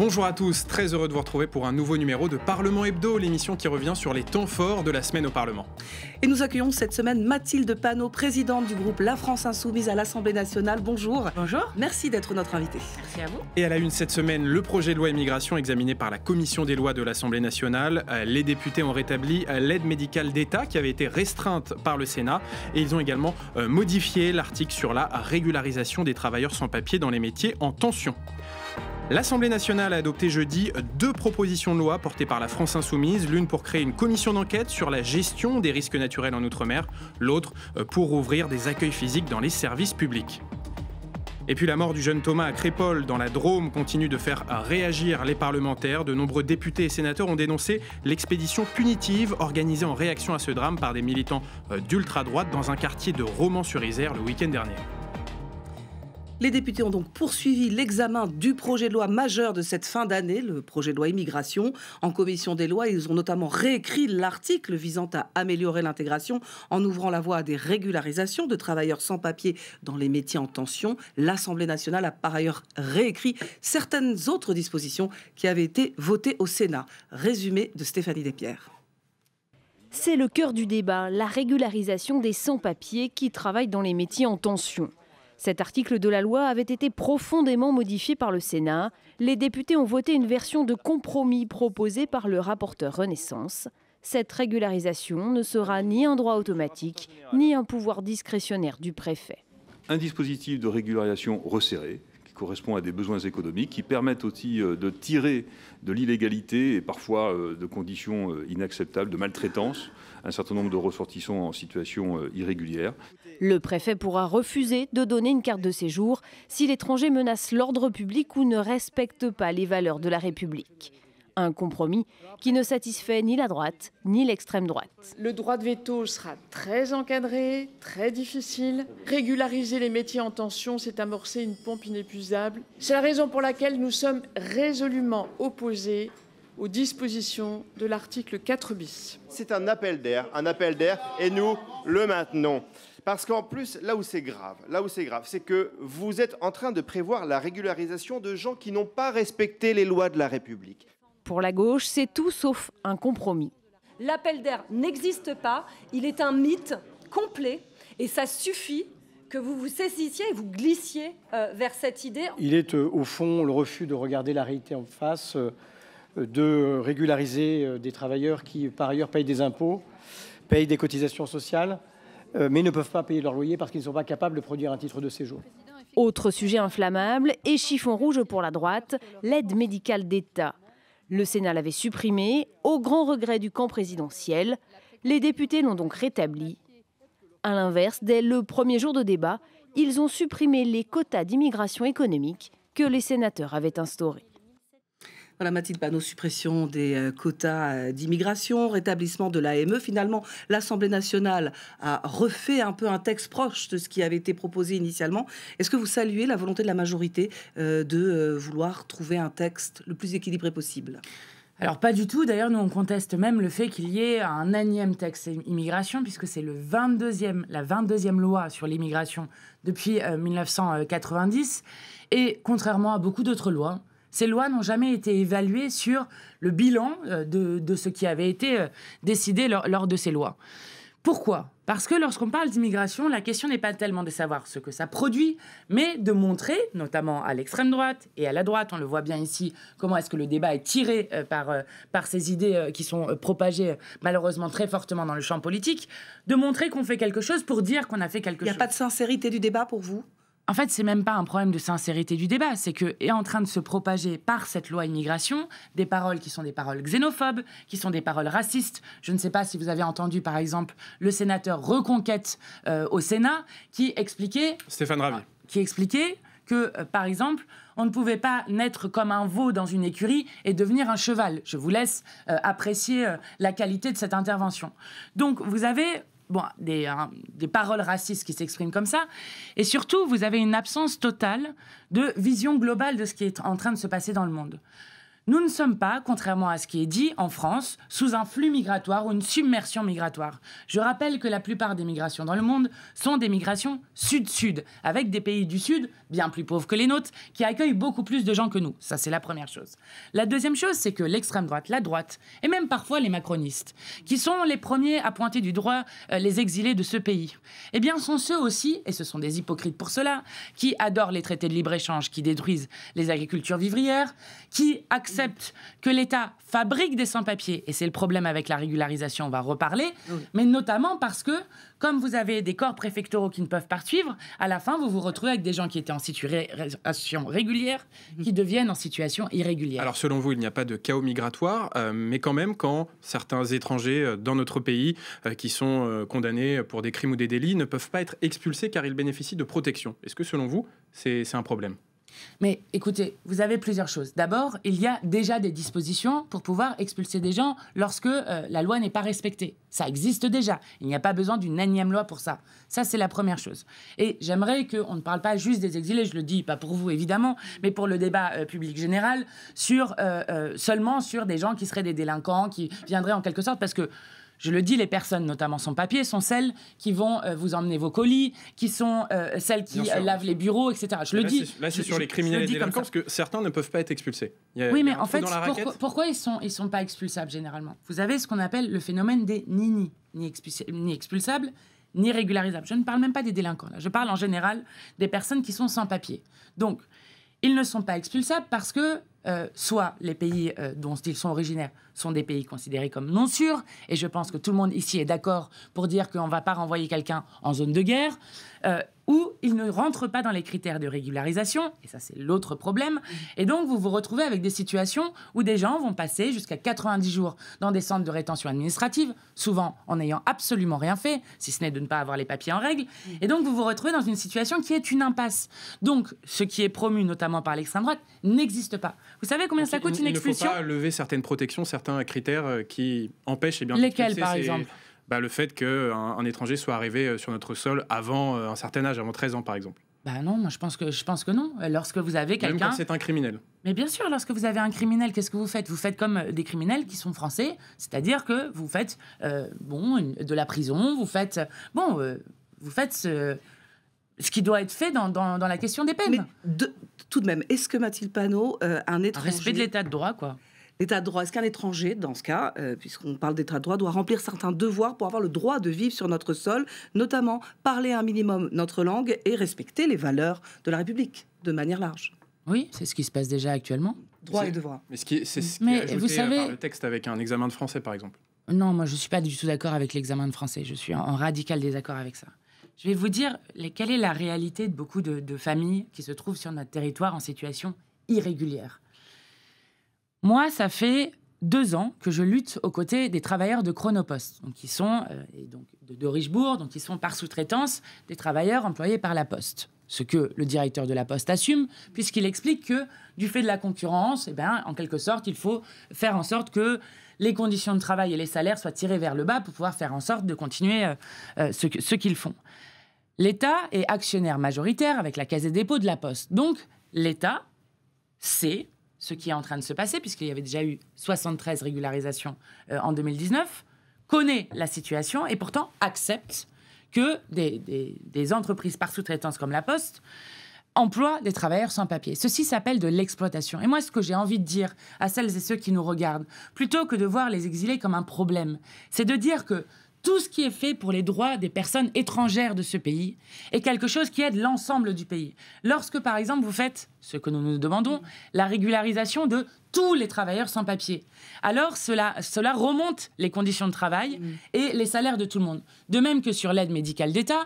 Bonjour à tous, très heureux de vous retrouver pour un nouveau numéro de Parlement Hebdo, l'émission qui revient sur les temps forts de la semaine au Parlement. Et nous accueillons cette semaine Mathilde Panot, présidente du groupe La France Insoumise à l'Assemblée nationale. Bonjour. Bonjour. Merci d'être notre invitée. Merci à vous. Et à la une cette semaine, le projet de loi immigration examiné par la commission des lois de l'Assemblée nationale. Euh, les députés ont rétabli euh, l'aide médicale d'État qui avait été restreinte par le Sénat et ils ont également euh, modifié l'article sur la régularisation des travailleurs sans papier dans les métiers en tension. L'Assemblée nationale a adopté jeudi deux propositions de loi portées par la France insoumise, l'une pour créer une commission d'enquête sur la gestion des risques naturels en Outre-mer, l'autre euh, pour ouvrir des accueils physiques dans les services publics. Et puis la mort du jeune Thomas à Crépol dans la Drôme continue de faire réagir les parlementaires. De nombreux députés et sénateurs ont dénoncé l'expédition punitive organisée en réaction à ce drame par des militants euh, d'ultra-droite dans un quartier de Romans-sur-Isère le week-end dernier. Les députés ont donc poursuivi l'examen du projet de loi majeur de cette fin d'année, le projet de loi immigration. En commission des lois, ils ont notamment réécrit l'article visant à améliorer l'intégration en ouvrant la voie à des régularisations de travailleurs sans papier dans les métiers en tension. L'Assemblée nationale a par ailleurs réécrit certaines autres dispositions qui avaient été votées au Sénat. Résumé de Stéphanie Despierres. C'est le cœur du débat, la régularisation des sans-papiers qui travaillent dans les métiers en tension. Cet article de la loi avait été profondément modifié par le Sénat. Les députés ont voté une version de compromis proposée par le rapporteur Renaissance. Cette régularisation ne sera ni un droit automatique, ni un pouvoir discrétionnaire du préfet. Un dispositif de régularisation resserré, correspond à des besoins économiques qui permettent aussi euh, de tirer de l'illégalité et parfois euh, de conditions euh, inacceptables, de maltraitance, un certain nombre de ressortissants en situation irrégulière. Le préfet pourra refuser de donner une carte de séjour si l'étranger menace l'ordre public ou ne respecte pas les valeurs de la République. Un compromis qui ne satisfait ni la droite ni l'extrême droite. Le droit de veto sera très encadré, très difficile. Régulariser les métiers en tension, c'est amorcer une pompe inépuisable. C'est la raison pour laquelle nous sommes résolument opposés aux dispositions de l'article 4 bis. C'est un appel d'air, un appel d'air, et nous le maintenons. Parce qu'en plus, là où c'est grave, là où c'est grave, c'est que vous êtes en train de prévoir la régularisation de gens qui n'ont pas respecté les lois de la République. Pour la gauche, c'est tout sauf un compromis. L'appel d'air n'existe pas, il est un mythe complet et ça suffit que vous vous saisissiez et vous glissiez euh, vers cette idée. Il est euh, au fond le refus de regarder la réalité en face, euh, de régulariser des travailleurs qui par ailleurs payent des impôts, payent des cotisations sociales, mais ne peuvent pas payer leur loyer parce qu'ils ne sont pas capables de produire un titre de séjour. Autre sujet inflammable et chiffon rouge pour la droite, l'aide médicale d'État. Le Sénat l'avait supprimé, au grand regret du camp présidentiel. Les députés l'ont donc rétabli. À l'inverse, dès le premier jour de débat, ils ont supprimé les quotas d'immigration économique que les sénateurs avaient instaurés. La de panneau, suppression des euh, quotas euh, d'immigration, rétablissement de l'AME. Finalement, l'Assemblée nationale a refait un peu un texte proche de ce qui avait été proposé initialement. Est-ce que vous saluez la volonté de la majorité euh, de vouloir trouver un texte le plus équilibré possible alors pas du tout, d'ailleurs nous on conteste même le fait qu'il y ait un énième texte immigration, puisque c'est le 22e, la 22e loi sur l'immigration depuis 1990, et contrairement à beaucoup d'autres lois, ces lois n'ont jamais été évaluées sur le bilan euh, de, ce qui avait été euh, décidé lors, de ces lois. Pourquoi Parce que lorsqu'on parle d'immigration, la question n'est pas tellement de savoir ce que ça produit, mais de montrer, notamment à l'extrême droite et à la droite, on le voit bien ici, comment est-ce que le débat est tiré euh, par, par ces idées qui sont propagées malheureusement très fortement dans le champ politique, de montrer qu'on fait quelque chose pour dire qu'on a fait quelque chose. Il n'y a pas de sincérité du débat pour vous en fait, c'est même pas un problème de sincérité du débat, c'est que est en train de se propager par cette loi immigration des paroles qui sont des paroles xénophobes, qui sont des paroles racistes. Je ne sais pas si vous avez entendu par exemple le sénateur Reconquête euh, au Sénat qui expliquait Stéphane Ravi ah, qui expliquait que euh, par exemple on ne pouvait pas naître comme un veau dans une écurie et devenir un cheval. Je vous laisse euh, apprécier la qualité de cette intervention. Donc vous avez bon, des, hein, des paroles racistes qui s'expriment comme ça. Et surtout, vous avez une absence totale de vision globale de ce qui est en train de se passer dans le monde. Nous ne sommes pas, contrairement à ce qui est dit en France, sous un flux migratoire ou une submersion migratoire. Je rappelle que la plupart des migrations dans le monde sont des migrations sud-sud, avec des pays du sud, bien plus pauvres que les nôtres, qui accueillent beaucoup plus de gens que nous. Ça, c'est la première chose. La deuxième chose, c'est que l'extrême droite, la droite, et même parfois les macronistes, qui sont les premiers à pointer du droit euh, les exilés de ce pays, eh bien, sont ceux aussi, et ce sont des hypocrites pour cela, qui adorent les traités de libre-échange, qui détruisent les agricultures vivrières, qui acceptent que l'État fabrique des sans-papiers, et c'est le problème avec la régularisation, on va reparler, mais notamment parce que, comme vous avez des corps préfectoraux qui ne peuvent pas suivre, à la fin, vous vous retrouvez avec des gens qui étaient en situation régulière, mhm. qui deviennent en situation irrégulière. Alors, selon vous, il n'y a pas de chaos migratoire, euh, mais quand même, quand certains étrangers euh, dans notre pays euh, qui sont condamnés pour des crimes ou des délits ne peuvent pas être expulsés car ils bénéficient de protection. Est-ce que, selon vous, c'est un problème mais écoutez, vous avez plusieurs choses. D'abord, il y a déjà des dispositions pour pouvoir expulser des gens lorsque euh, la loi n'est pas respectée. Ça existe déjà. Il n'y a pas besoin d'une énième loi pour ça. Ça, c'est la première chose. Et j'aimerais qu'on ne parle pas juste des exilés, je le dis pas pour vous évidemment, mais pour le débat euh, public général, euh, seulement sur des gens qui seraient des délinquants, qui viendraient en quelque sorte, parce que je le dis, les personnes, notamment sans papier, sont celles qui vont euh, vous emmener vos colis, qui sont euh, celles qui euh, lavent les bureaux, etc. Je le dis. Là, c'est sur les criminels délinquants, parce que certains ne peuvent pas être expulsés. oui, mais en fait, pourquoi, ils ne sont, ils sont pas expulsables généralement Vous avez ce qu'on appelle le phénomène des nini, ni, ni expulsables, ni régularisables. Je ne parle même pas des délinquants, je parle en général des personnes qui sont sans papier. Donc, ils ne sont pas expulsables parce que euh, soit les pays euh, dont ils sont originaires sont des pays considérés comme non sûrs, et je pense que tout le monde ici est d'accord pour dire qu'on ne va pas renvoyer quelqu'un en zone de guerre, euh, ou il ne rentre pas dans les critères de régularisation, et ça c'est l'autre problème, et donc vous vous retrouvez avec des situations où des gens vont passer jusqu'à 90 jours dans des centres de rétention administrative, souvent en n'ayant absolument rien fait, si ce n'est de ne pas avoir les papiers en règle, et donc vous vous retrouvez dans une situation qui est une impasse. Donc ce qui est promu notamment par l'extrême droite n'existe pas. Vous savez combien ça coûte une expulsion Il ne faut pas lever certaines protections, certains critères euh, qui empêchent. et eh bien, Lesquels, par exemple bah, le fait qu'un euh, un étranger soit arrivé euh, sur notre sol avant un certain âge, avant 13 ans par exemple. Bah non, moi je pense que je pense que non. Lorsque vous avez quelqu'un, même c'est un criminel. Mais bien sûr, lorsque vous avez un criminel, qu'est-ce que vous faites Vous faites comme des criminels qui sont français, c'est-à-dire que vous faites bon de la prison, vous faites bon, vous faites ce ce qui doit être fait dans, la question des peines. Mais tout de même, est-ce que Mathilde Panot, euh, un étranger... respect de l'état de droit, quoi. L'état de droit, est-ce qu'un étranger, dans ce cas, euh, puisqu'on parle d'état de droit, doit remplir certains devoirs pour avoir le droit de vivre sur notre sol, notamment parler un minimum notre langue et respecter les valeurs de la République, de manière large oui, c'est ce qui se passe déjà actuellement. Droit et devoir. Mais ce qui, c'est ce qui Mais vous savez... par le texte avec un examen de français, par exemple. Non, moi je ne suis pas du tout d'accord avec l'examen de français. Je suis en radical désaccord avec ça. Je vais vous dire quelle est la réalité de beaucoup de, familles qui se trouvent sur notre territoire en situation irrégulière. Moi, ça fait deux ans que je lutte aux côtés des travailleurs de Chronopost, donc qui sont euh, et donc de, de, Richebourg, donc qui sont par sous-traitance des travailleurs employés par la Poste. Ce que le directeur de la Poste assume, puisqu'il explique que du fait de la concurrence, eh ben, en quelque sorte, il faut faire en sorte que les conditions de travail et les salaires soient tirés vers le bas pour pouvoir faire en sorte de continuer euh, euh, ce qu'ils font. L'État est actionnaire majoritaire avec la Caisse des dépôts de la Poste. Donc, l'État sait ce qui est en train de se passer, puisqu'il y avait déjà eu 73 régularisations euh, en 2019, connaît la situation et pourtant accepte que des, des entreprises par sous-traitance comme la Poste emploient des travailleurs sans papier. Ceci s'appelle de l'exploitation. Et moi, ce que j'ai envie de dire à celles et ceux qui nous regardent, plutôt que de voir les exilés comme un problème, c'est de dire que tout ce qui est fait pour les droits des personnes étrangères de ce pays est quelque chose qui aide l'ensemble du pays. Lorsque, par exemple, vous faites ce que nous nous demandons, la régularisation de tous les travailleurs sans papier, alors cela, cela remonte les conditions de travail mm. et les salaires de tout le monde. De même que sur l'aide médicale d'État,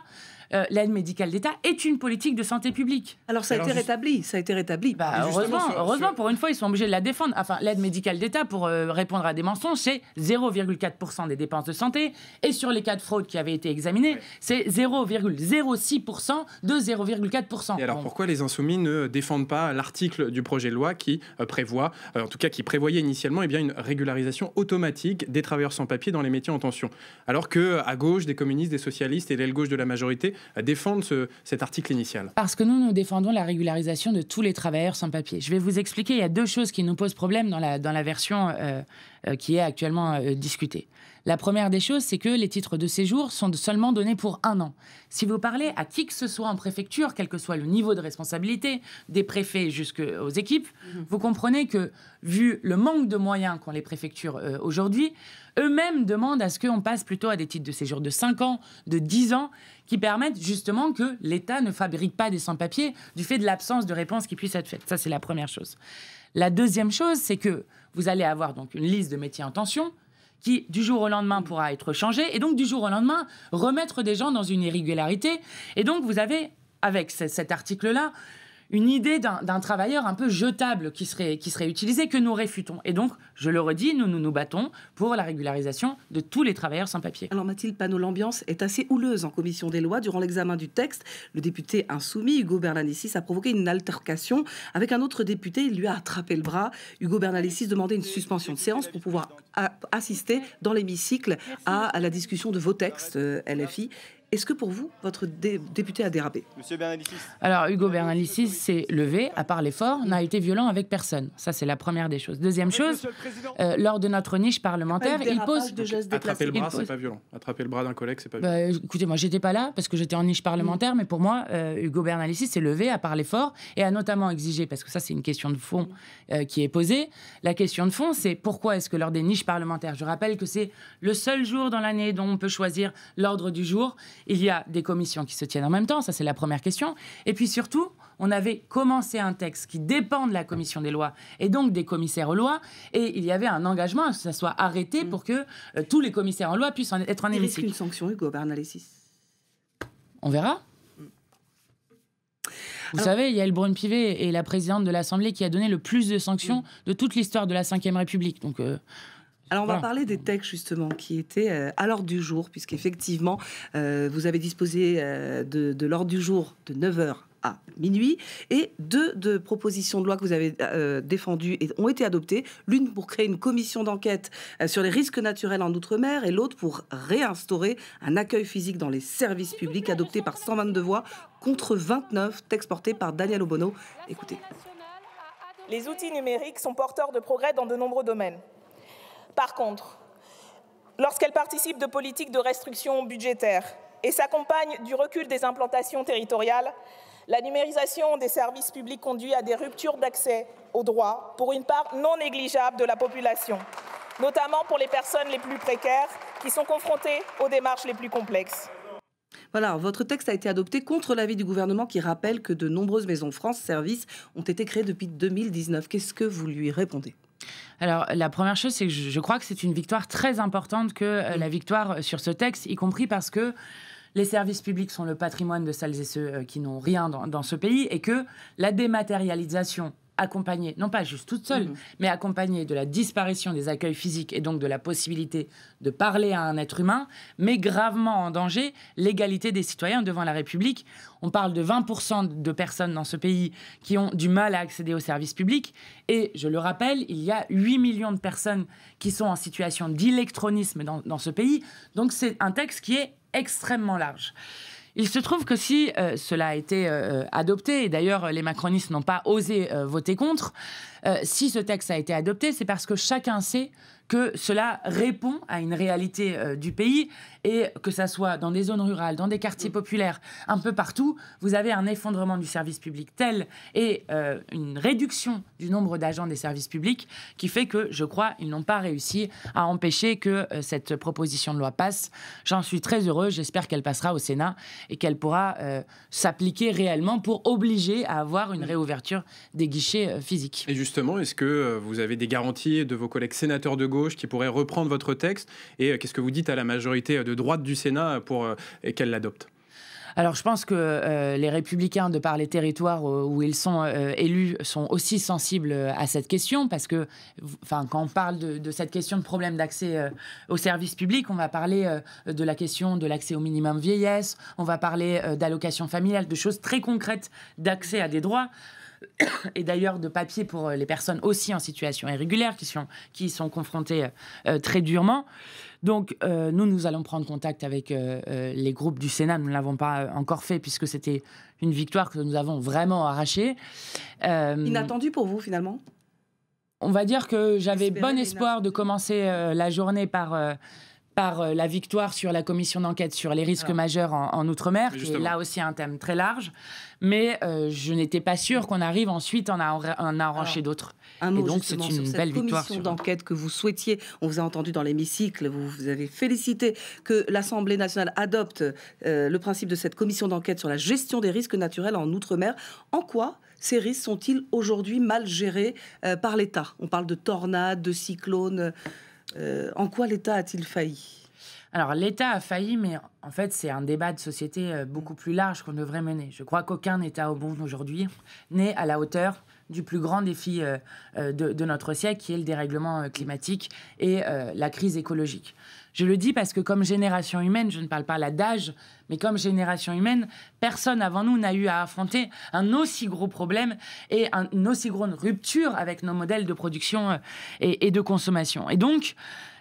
euh, l'aide médicale d'État est une politique de santé publique. Alors ça a été rétabli, ça a été rétabli. Bah, heureusement, heureusement pour une fois, ils sont obligés de la défendre. Enfin, l'aide médicale d'État, pour euh, répondre à des mensonges, c'est 0,4% des dépenses de santé. Et sur les cas de fraude qui avaient été examinés, c'est 0,06% de 0,4%. Et alors pourquoi les insoumis ne défendent pas l'article du projet de loi qui euh, prévoit, en tout cas qui prévoyait initialement et eh bien, une régularisation automatique des travailleurs sans papier dans les métiers en tension Alors que à gauche, des communistes, des socialistes et l'aile gauche de la majorité défendre cet article initial Parce que nous, nous défendons la régularisation de tous les travailleurs sans papier. Je vais vous expliquer, il y a deux choses qui nous posent problème dans la, dans la version euh, euh, qui est actuellement euh, discuté. La première des choses, c'est que les titres de séjour sont seulement donnés pour un an. Si vous parlez à qui que ce soit en préfecture, quel que soit le niveau de responsabilité, des préfets jusqu'aux euh, équipes, mhm. vous comprenez que, vu le manque de moyens qu'ont les préfectures aujourd'hui, eux-mêmes demandent à ce qu'on passe plutôt à des titres de séjour de 5 ans, de 10 ans, qui permettent justement que l'État ne fabrique pas des sans-papiers du fait de l'absence de réponse qui puisse être faite. Ça, c'est la première chose. La deuxième chose, c'est que vous allez avoir donc une liste de métiers en tension qui, du jour au lendemain, pourra être changée et donc, du jour au lendemain, remettre des gens dans une irrégularité. Et donc, vous avez, avec cet article-là, une idée d'un travailleur un peu jetable qui serait, qui serait utilisé, que nous réfutons. Et donc, je le redis, nous nous, battons pour la régularisation de tous les travailleurs sans papier. Alors Mathilde Panot, l'ambiance est assez houleuse en commission des lois. Durant l'examen du texte, le député insoumis, Hugo Bernalicis, a provoqué une altercation avec un autre député. Il lui a attrapé le bras. Hugo Bernalicis demandait une suspension de séance pour pouvoir assister dans l'hémicycle à, la discussion de vos textes, euh, LFI. Est-ce que pour vous, votre député a dérapé Monsieur Alors, Hugo Bernalicis s'est levé, a parlé fort, n'a été violent avec personne. Ça, c'est la première des choses. Deuxième chose, euh, lors de notre niche parlementaire, il pose. Attraper le bras, c'est pas violent. Attraper le bras d'un collègue, c'est pas bah, violent. écoutez, moi, j'étais pas là parce que j'étais en niche parlementaire, mais pour moi, euh, Hugo Bernalicis s'est levé, a parlé fort et a notamment exigé, parce que ça, c'est une question de fond euh, qui est posée. La question de fond, c'est pourquoi est-ce que lors des niches parlementaires, je rappelle que c'est le seul jour dans l'année dont on peut choisir l'ordre du jour, il y a des commissions qui se tiennent en même temps, ça c'est la première question. Et puis surtout, on avait commencé un texte qui dépend de la commission des lois et donc des commissaires aux lois, et il y avait un engagement à que ça soit arrêté mm. pour que euh, tous les commissaires en loi puissent en être en Il risque une sanction, Hugo On verra. Vous y savez, Yael brune pivet et la présidente de l'Assemblée qui a donné le plus de sanctions mm. de toute l'histoire de la Ve République. Donc, euh, alors, on va parler des textes, justement, qui étaient euh, à l'ordre du jour, puisqu'effectivement, euh, vous avez disposé euh, de, l'ordre du jour de 9h à minuit et deux, de propositions de loi que vous avez défendues et ont été adoptées. L'une pour créer une commission d'enquête sur les risques naturels en Outre-mer et l'autre pour réinstaurer un accueil physique dans les services publics adopté par 122 voix contre 29 textes portés par Daniel Obono. Écoutez. Les outils numériques sont porteurs de progrès dans de nombreux domaines. Par contre, lorsqu'elle participe de politiques de restriction budgétaire et s'accompagne du recul des implantations territoriales, la numérisation des services publics conduit à des ruptures d'accès aux droits pour une part non négligeable de la population, notamment pour les personnes les plus précaires qui sont confrontées aux démarches les plus complexes. Voilà, votre texte a été adopté contre l'avis du gouvernement qui rappelle que de nombreuses maisons France Services ont été créées depuis 2019. Qu'est-ce que vous lui répondez alors, la première chose, c'est que je crois que c'est une victoire très importante que euh, la victoire euh, sur ce texte, y compris parce que les services publics sont le patrimoine de celles et ceux euh, qui n'ont rien dans, ce pays et que la dématérialisation accompagnée, non pas juste toute seule, mhm. mais accompagnée de la disparition des accueils physiques et donc de la possibilité de parler à un être humain, met gravement en danger l'égalité des citoyens devant la République. On parle de 20% de personnes dans ce pays qui ont du mal à accéder aux services publics. Et je le rappelle, il y a 8 millions de personnes qui sont en situation d'électronisme dans, dans ce pays. Donc c'est un texte qui est extrêmement large. Il se trouve que si euh, cela a été euh, adopté, et d'ailleurs les macronistes n'ont pas osé euh, voter contre, si ce texte a été adopté, c'est parce que chacun sait que cela répond à une réalité euh, du pays et que ça soit dans des zones rurales, dans des quartiers mm. populaires, un peu partout, vous avez un effondrement du service public tel et euh, une réduction du nombre d'agents des services publics qui fait que, je crois, ils n'ont pas réussi à empêcher que euh, cette proposition de loi passe. J'en suis très heureux, j'espère qu'elle passera au Sénat et qu'elle pourra s'appliquer réellement pour obliger à avoir une mm. réouverture des guichets physiques. Et justement, est-ce que vous avez des garanties de vos collègues sénateurs de qui pourrait reprendre votre texte Et euh, qu'est-ce que vous dites à la majorité euh, de droite du Sénat euh, pour qu'elle l'adopte alors, je pense que les républicains, de par les territoires où ils sont élus, sont aussi sensibles à cette question parce que, enfin, quand on parle de, de, cette question de problème d'accès aux services publics, on va parler de la question de l'accès au minimum vieillesse, on va parler d'allocations familiales, de choses très concrètes d'accès à des droits. et d'ailleurs de papier pour euh, les personnes aussi en situation irrégulière qui sont, qui sont confrontées euh, euh, très durement. Donc nous, nous allons prendre contact avec les groupes du Sénat. Nous ne l'avons pas encore fait puisque c'était une victoire que nous avons vraiment arrachée. Inattendu pour vous finalement On va dire que j'avais bon espoir de commencer la journée par par euh, la victoire sur la commission d'enquête sur les risques ah. majeurs en, Outre-mer, qui est là aussi un thème très large. Mais euh, je n'étais pas sûre qu'on arrive ensuite en en arranger d'autres. Un mot Et donc, c'est une sur cette commission d'enquête que vous souhaitiez, on vous a entendu dans l'hémicycle, vous, vous avez félicité que l'Assemblée nationale adopte euh, le principe de cette commission d'enquête sur la gestion des risques naturels en Outre-mer. En quoi ces risques sont-ils aujourd'hui mal gérés par l'État On parle de tornades, de cyclones. Euh, en quoi l'État a-t-il failli alors l'État a failli, mais en fait c'est un débat de société euh, beaucoup plus large qu'on devrait mener. Je crois qu'aucun État au monde aujourd'hui n'est à la hauteur du plus grand défi euh, euh, de, notre siècle, qui est le dérèglement euh, climatique et la crise écologique. Je le dis parce que comme génération humaine, je ne parle pas là d'âge, mais comme génération humaine, personne avant nous n'a eu à affronter un aussi gros problème et une aussi grande rupture avec nos modèles de production et, et de consommation. Et donc,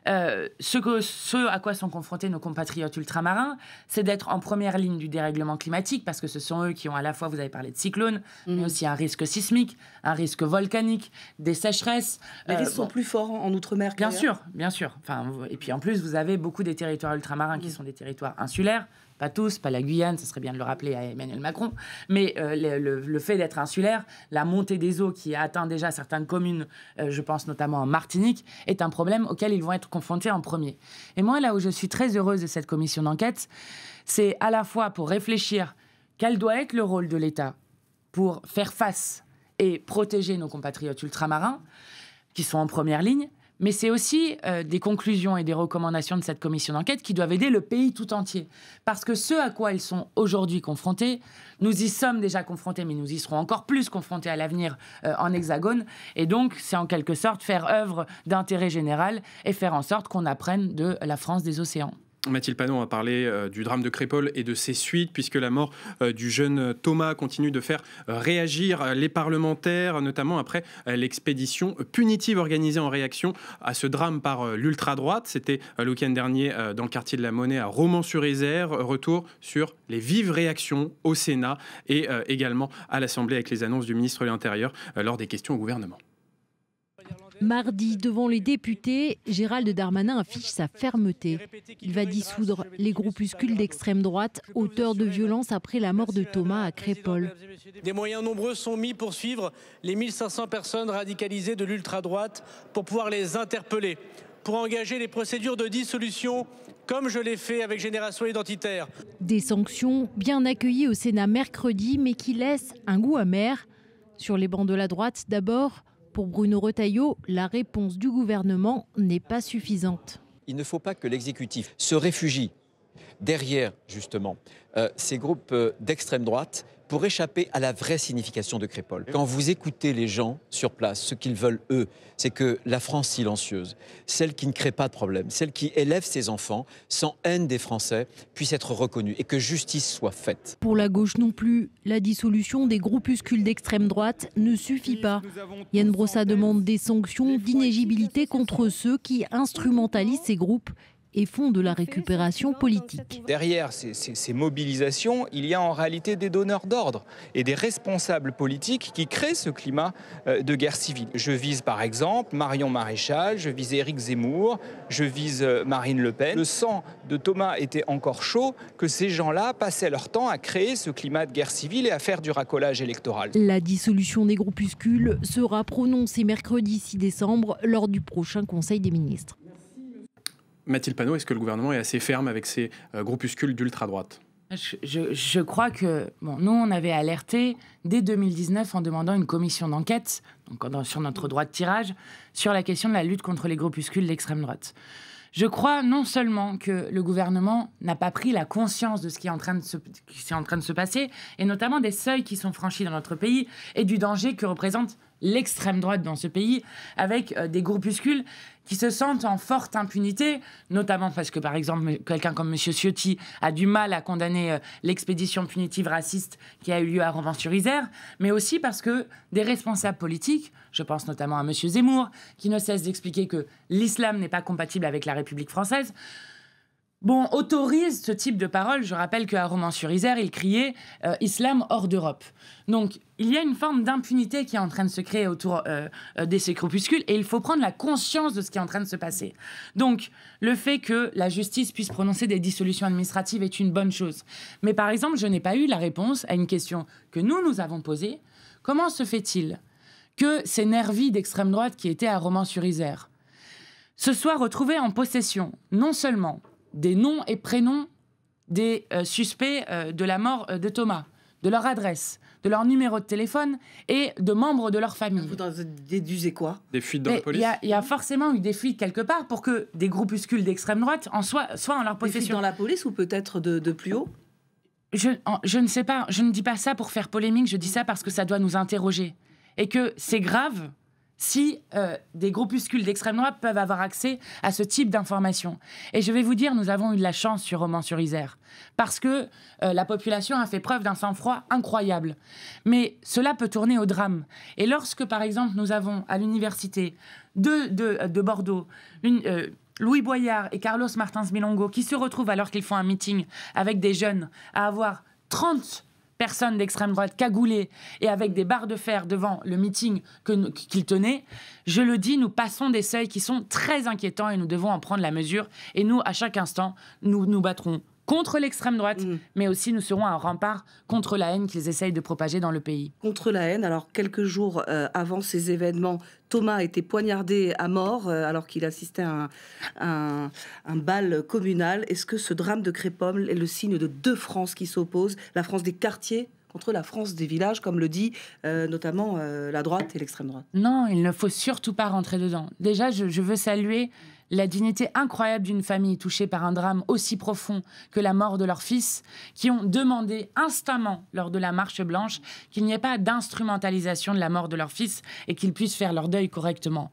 euh, ce, à quoi sont confrontés nos compatriotes ultramarins, c'est d'être en première ligne du dérèglement climatique, parce que ce sont eux qui ont à la fois, vous avez parlé de cyclones, mhm. mais aussi un risque sismique, un risque volcanique, des sécheresses. Les euh, risques sont plus forts en Outre-mer. Bien sûr, bien sûr. Enfin, et puis en plus, vous avez beaucoup des territoires ultramarins qui mhm. sont des territoires insulaires, pas tous, pas la Guyane, ce serait bien de le rappeler à Emmanuel Macron, mais euh, le, fait d'être insulaire, la montée des eaux qui a atteint déjà certaines communes, euh, je pense notamment en Martinique, est un problème auquel ils vont être confrontés en premier. Et moi, là où je suis très heureuse de cette commission d'enquête, c'est à la fois pour réfléchir quel doit être le rôle de l'État pour faire face et protéger nos compatriotes ultramarins qui sont en première ligne, mais c'est aussi euh, des conclusions et des recommandations de cette commission d'enquête qui doivent aider le pays tout entier. Parce que ce à quoi ils sont aujourd'hui confrontés, nous y sommes déjà confrontés, mais nous y serons encore plus confrontés à l'avenir euh, en Hexagone. Et donc, c'est en quelque sorte faire œuvre d'intérêt général et faire en sorte qu'on apprenne de la France des océans. Mathilde Panon a parlé euh, du drame de Crépole et de ses suites, puisque la mort euh, du jeune euh, Thomas continue de faire réagir les parlementaires, notamment après l'expédition punitive organisée en réaction à ce drame par l'ultra-droite. C'était le week-end dernier dans le quartier de la Monnaie à Romans-sur-Isère. Retour sur les vives réactions au Sénat et également à l'Assemblée avec les annonces du ministre de l'Intérieur lors des questions au gouvernement. Mardi, devant les députés, Gérald Darmanin affiche sa fermeté. Il va dissoudre les groupuscules d'extrême droite, auteurs de violences après la mort de Thomas à Crépole. Des moyens nombreux sont mis pour suivre les 1500 personnes radicalisées de l'ultra-droite pour pouvoir les interpeller, pour engager les procédures de dissolution comme je l'ai fait avec Génération Identitaire. Des sanctions bien accueillies au Sénat mercredi, mais qui laissent un goût amer. Sur les bancs de la droite, d'abord, pour Bruno Retailleau, la réponse du gouvernement n'est pas suffisante. Il ne faut pas que l'exécutif se réfugie derrière justement euh, ces groupes euh, d'extrême droite pour échapper à la vraie signification de Crépole. Quand vous écoutez les gens sur place, ce qu'ils veulent eux, c'est que la France silencieuse, celle qui ne crée pas de problème, celle qui élève ses enfants sans haine des Français, puisse être reconnue et que justice soit faite. Pour la gauche non plus, la dissolution des groupuscules d'extrême droite ne suffit pas. Yann Brossa demande des sanctions d'inégibilité contre ceux qui instrumentalisent ces groupes et font de la récupération politique. Derrière ces, mobilisations, il y a en réalité des donneurs d'ordre et des responsables politiques qui créent ce climat euh, de guerre civile. Je vise par exemple Marion Maréchal, je vise Éric Zemmour, je vise euh, Marine Le Pen. Le sang de Thomas était encore chaud que ces gens-là passaient leur temps à créer ce climat de guerre civile et à faire du racolage électoral. La dissolution des groupuscules sera prononcée mercredi 6 décembre lors du prochain Conseil des ministres. Mathilde Panot, est-ce que le gouvernement est assez ferme avec ces euh, groupuscules d'ultra-droite je, crois que bon, nous, on avait alerté dès 2019 en demandant une commission d'enquête, sur notre droit de tirage, sur la question de la lutte contre les groupuscules d'extrême droite. Je crois non seulement que le gouvernement n'a pas pris la conscience de ce qui, est en train de se, qui est en train de se passer, et notamment des seuils qui sont franchis dans notre pays et du danger que représente l'extrême droite dans ce pays, avec euh, des groupuscules qui se sentent en forte impunité, notamment parce que, par exemple, quelqu'un comme M. Ciotti a du mal à condamner euh, l'expédition punitive raciste qui a eu lieu à Romans-sur-Isère, mais aussi parce que des responsables politiques, je pense notamment à M. Zemmour, qui ne cesse d'expliquer que l'islam n'est pas compatible avec la République française, Bon, autorise ce type de parole. Je rappelle qu'à Romans-sur-Isère, il criait euh, Islam hors d'Europe. Donc, il y a une forme d'impunité qui est en train de se créer autour euh, euh, de ces crépuscules et il faut prendre la conscience de ce qui est en train de se passer. Donc, le fait que la justice puisse prononcer des dissolutions administratives est une bonne chose. Mais par exemple, je n'ai pas eu la réponse à une question que nous, nous avons posée. Comment se fait-il que ces nervis d'extrême droite qui étaient à Romans-sur-Isère se soient retrouvés en possession non seulement des noms et prénoms des euh, suspects euh, de la mort euh, de Thomas, de leur adresse, de leur numéro de téléphone et de membres de leur famille. Vous déduisez quoi Des fuites dans la police Il y, a forcément eu des fuites quelque part pour que des groupuscules d'extrême droite en soient, en leur possession. Des fuites dans la police ou peut-être de, plus haut je, je, ne sais pas, je ne dis pas ça pour faire polémique, je dis ça parce que ça doit nous interroger. Et que c'est grave si euh, des groupuscules d'extrême droite peuvent avoir accès à ce type d'informations. Et je vais vous dire, nous avons eu de la chance sur Romans-sur-Isère, parce que euh, la population a fait preuve d'un sang-froid incroyable. Mais cela peut tourner au drame. Et lorsque, par exemple, nous avons à l'université de, Bordeaux euh, Louis Boyard et Carlos Martins Milongo qui se retrouvent alors qu'ils font un meeting avec des jeunes à avoir 30 Personne d'extrême droite cagoulées et avec des barres de fer devant le meeting qu'il tenait. je le dis, nous passons des seuils qui sont très inquiétants et nous devons en prendre la mesure. Et nous, à chaque instant, nous nous battrons contre l'extrême droite, mm. mais aussi nous serons un rempart contre la haine qu'ils essayent de propager dans le pays. Contre la haine, alors quelques jours euh, avant ces événements, Thomas a été poignardé à mort euh, alors qu'il assistait à un, bal communal. Est-ce que ce drame de Crépomle est le signe de deux France qui s'opposent, la France des quartiers contre la France des villages, comme le dit euh, notamment la droite et l'extrême droite. Non, il ne faut surtout pas rentrer dedans. Déjà, je veux saluer la dignité incroyable d'une famille touchée par un drame aussi profond que la mort de leur fils, qui ont demandé instamment lors de la marche blanche qu'il n'y ait pas d'instrumentalisation de la mort de leur fils et qu'ils puissent faire leur deuil correctement.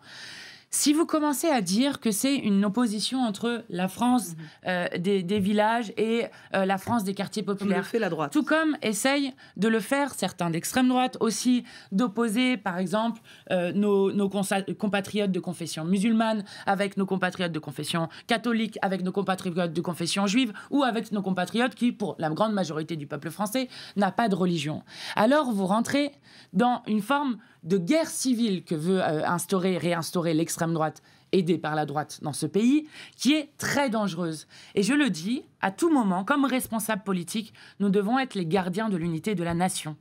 Si vous commencez à dire que c'est une opposition entre la France mhm. euh, des, villages et euh, la France des quartiers populaires, tout comme essayent de le faire certains d'extrême droite aussi, d'opposer par exemple euh, nos, nos compatriotes de confession musulmane avec nos compatriotes de confession catholique, avec nos compatriotes de confession juive ou avec nos compatriotes qui, pour la grande majorité du peuple français, n'a pas de religion. Alors vous rentrez dans une forme de guerre civile que veut euh, instaurer, réinstaurer l'extrême droite, aidée par la droite dans ce pays, qui est très dangereuse. Et je le dis, à tout moment, comme responsable politique, nous devons être les gardiens de l'unité de la nation.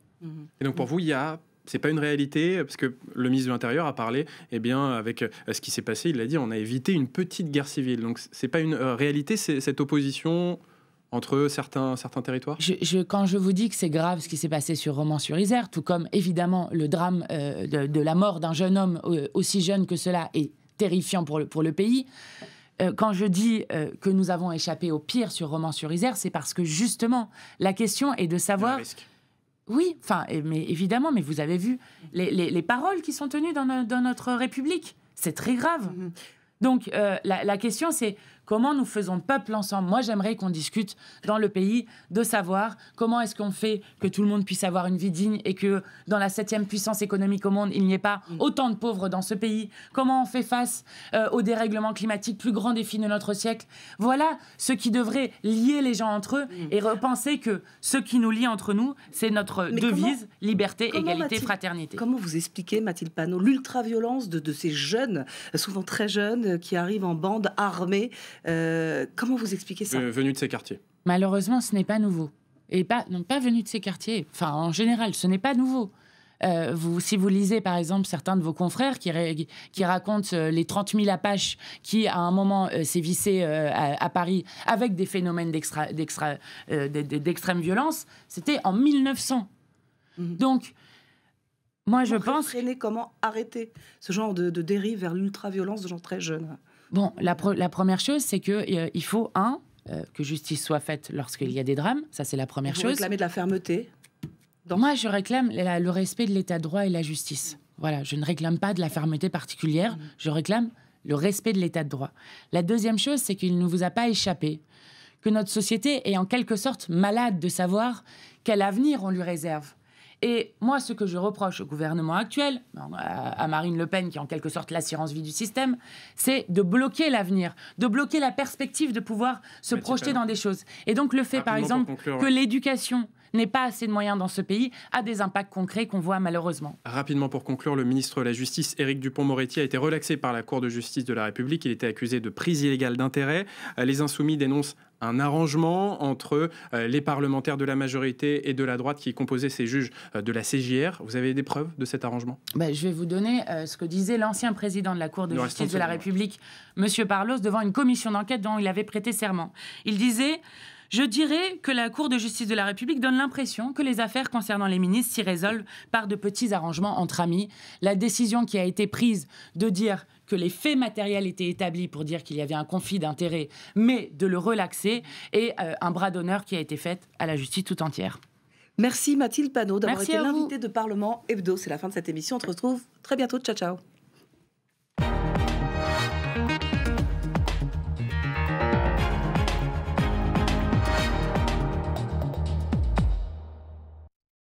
Et donc pour vous, il y a c'est pas une réalité parce que le ministre de l'Intérieur a parlé, eh bien, avec euh, ce qui s'est passé, il a dit, on a évité une petite guerre civile. Donc c'est pas une euh, réalité, c'est cette opposition entre certains, certains territoires Quand je vous dis que c'est grave ce qui s'est passé sur Romans-sur-Isère, tout comme évidemment le drame euh, de, la mort d'un jeune homme euh, aussi jeune que cela est terrifiant pour le, pour le pays, euh, quand je dis que nous avons échappé au pire sur Romans-sur-Isère, c'est parce que justement, la question est de savoir... Oui, enfin, mais évidemment, mais vous avez vu les, paroles qui sont tenues dans, notre République. C'est très grave. Mm-hmm. Donc, la question, c'est Comment nous faisons peuple ensemble Moi, j'aimerais qu'on discute dans le pays de savoir comment est-ce qu'on fait que tout le monde puisse avoir une vie digne et que dans la septième puissance économique au monde, il n'y ait pas mm. autant de pauvres dans ce pays. Comment on fait face euh, au dérèglement climatique, plus grand défi de notre siècle Voilà ce qui devrait lier les gens entre eux mm. et repenser que ce qui nous lie entre nous, c'est notre devise liberté, égalité, fraternité. Comment vous expliquez, Mathilde Panot, l'ultra-violence de, de, ces jeunes, souvent très jeunes, qui arrivent en bande armée euh, comment vous expliquez ça Venu de ces quartiers. Malheureusement, ce n'est pas nouveau. Et pas, non, pas venu de ces quartiers. Enfin, en général, ce n'est pas nouveau. Euh, vous, si vous lisez par exemple certains de vos confrères qui, qui racontent euh, les 30 000 Apaches qui à un moment s'est sévissaient à, Paris avec des phénomènes d'extrême violence, c'était en 1900. Mhm. Donc, moi je pense. Comment arrêter ce genre de, de dérive vers l'ultra-violence de gens très jeunes Bon, la, première chose, c'est qu'il euh, faut, un, euh, que justice soit faite lorsqu'il y a des drames. Ça, c'est la première Vous réclamez de la fermeté dans... Moi, je réclame le respect de l'état de droit et la justice. Voilà, je ne réclame pas de la fermeté particulière, mm. je réclame le respect de l'état de droit. La deuxième chose, c'est qu'il ne vous a pas échappé que notre société est en quelque sorte malade de savoir quel avenir on lui réserve. Et moi, ce que je reproche au gouvernement actuel, euh, à Marine Le Pen, qui est en quelque sorte l'assurance vie du système, c'est de bloquer l'avenir, de bloquer la perspective de pouvoir se projeter dans des choses. Et donc le fait, par exemple, que l'éducation n'est pas assez de moyens dans ce pays a des impacts concrets qu'on voit malheureusement. Rapidement pour conclure, le ministre de la Justice, Éric Dupont-Moretti, a été relaxé par la Cour de justice de la République. Il était accusé de prise illégale d'intérêt. Euh, les Insoumis dénoncent un arrangement entre euh, les parlementaires de la majorité et de la droite qui composaient ces juges euh, de la CJR. Vous avez des preuves de cet arrangement ben, Je vais vous donner ce que disait l'ancien président de la Cour de justice de la République, M. Parlos, devant une commission d'enquête dont il avait prêté serment. Il disait... Je dirais que la Cour de justice de la République donne l'impression que les affaires concernant les ministres s'y résolvent par de petits arrangements entre amis. La décision qui a été prise de dire que les faits matériels étaient établis pour dire qu'il y avait un conflit d'intérêts, mais de le relaxer, est euh, un bras d'honneur qui a été fait à la justice tout entière. Merci Mathilde Panot d'avoir été l'invitée de Parlement Hebdo. C'est la fin de cette émission. On se retrouve très bientôt. Ciao, ciao.